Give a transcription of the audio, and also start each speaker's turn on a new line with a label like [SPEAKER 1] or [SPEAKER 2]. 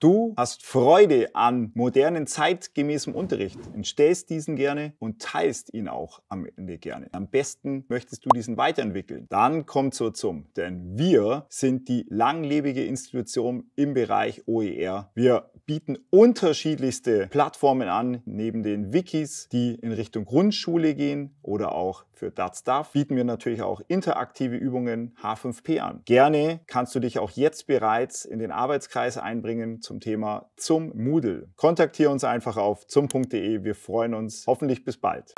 [SPEAKER 1] Du hast Freude an modernen, zeitgemäßem Unterricht, entstellst diesen gerne und teilst ihn auch am Ende gerne. Am besten möchtest du diesen weiterentwickeln. Dann kommt so zum, denn wir sind die langlebige Institution im Bereich OER. Wir bieten unterschiedlichste Plattformen an. Neben den Wikis, die in Richtung Grundschule gehen oder auch für DatStuff, bieten wir natürlich auch interaktive Übungen H5P an. Gerne kannst du dich auch jetzt bereits in den Arbeitskreis einbringen zum Thema zum Moodle. Kontaktiere uns einfach auf zum.de. Wir freuen uns. Hoffentlich bis bald.